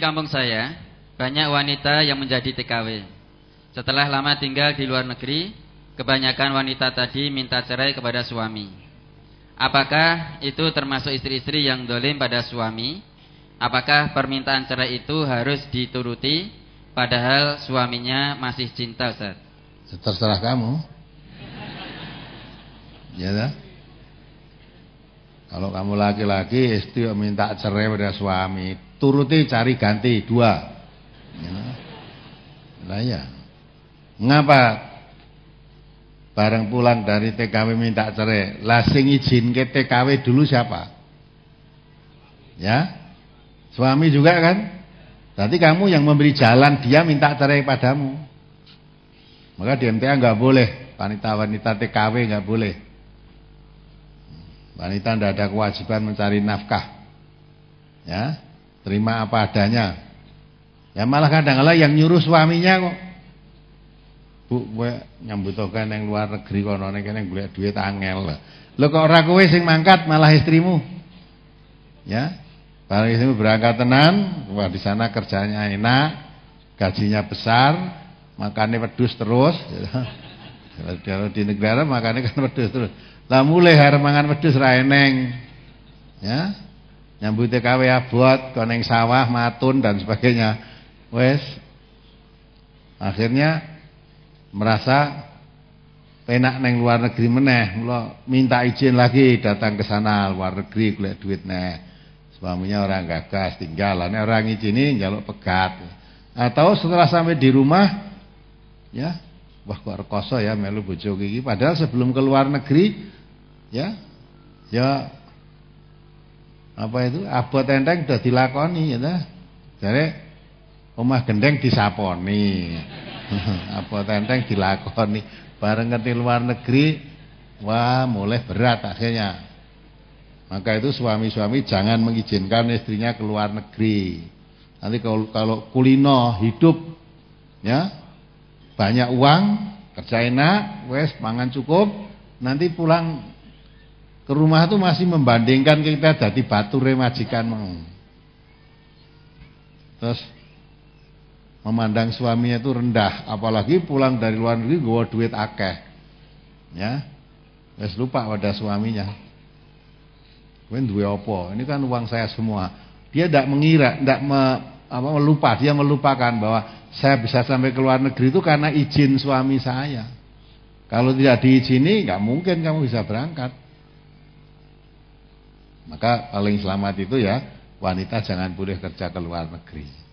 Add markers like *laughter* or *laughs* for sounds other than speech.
kampung saya banyak wanita yang menjadi TKW. Setelah lama tinggal di luar negeri, kebanyakan wanita tadi minta cerai kepada suami. Apakah itu termasuk istri-istri yang dolim pada suami? Apakah permintaan cerai itu harus dituruti padahal suaminya masih cinta Ustaz? Terserah kamu. Ya, kalau kamu laki-laki istri minta cerai pada suami, turuti cari ganti dua. Ya. Nah ya. Ngapa Bareng pulang dari TKW minta cerai, lasing izin ke TKW dulu siapa? Ya? Suami juga kan? Tapi kamu yang memberi jalan dia minta cerai padamu. Maka di MTA nggak boleh, wanita-wanita TKW nggak boleh Wanita tidak ada kewajiban mencari nafkah. Ya, terima apa adanya. Ya malah kadang-kala -kadang yang nyuruh suaminya kok. Bu, gue nyambutokan yang luar negeri kono kan yang gue duit angel. Lo kok ragu kowe sing mangkat malah istrimu. Ya. Barang istrimu berangkat tenan, wah di sana kerjanya enak, gajinya besar, makannya pedus terus. *laughs* Kalau di negara makannya kan pedus terus. Lah mulai harus mangan ya nyambut TKW Ya. nyambut tkw abot, koneng sawah, matun dan sebagainya. Wes. Akhirnya merasa penak neng luar negeri meneh, lo minta izin lagi datang ke sana luar negeri kulit duit neh. Suaminya orang gagas tinggal, orang orang ini jaluk pegat. Atau setelah sampai di rumah ya, wah kok rekoso ya melu bojo gigi padahal sebelum ke luar negeri ya ya apa itu abot enteng sudah dilakoni ya dah jadi omah gendeng disaponi *laughs* abot enteng dilakoni bareng ngerti luar negeri wah mulai berat akhirnya maka itu suami-suami jangan mengizinkan istrinya ke luar negeri nanti kalau, kalau kulino hidup ya banyak uang kerja enak wes pangan cukup nanti pulang ke rumah tuh masih membandingkan kita jadi batu remajikan mau. Terus memandang suaminya itu rendah, apalagi pulang dari luar negeri gue duit akeh. Ya. Wes lupa pada suaminya. Gue duit opo, Ini kan uang saya semua. Dia tidak mengira, tidak me, melupa, dia melupakan bahwa saya bisa sampai ke luar negeri itu karena izin suami saya. Kalau tidak diizini, nggak mungkin kamu bisa berangkat. Maka paling selamat itu ya wanita jangan boleh kerja ke luar negeri.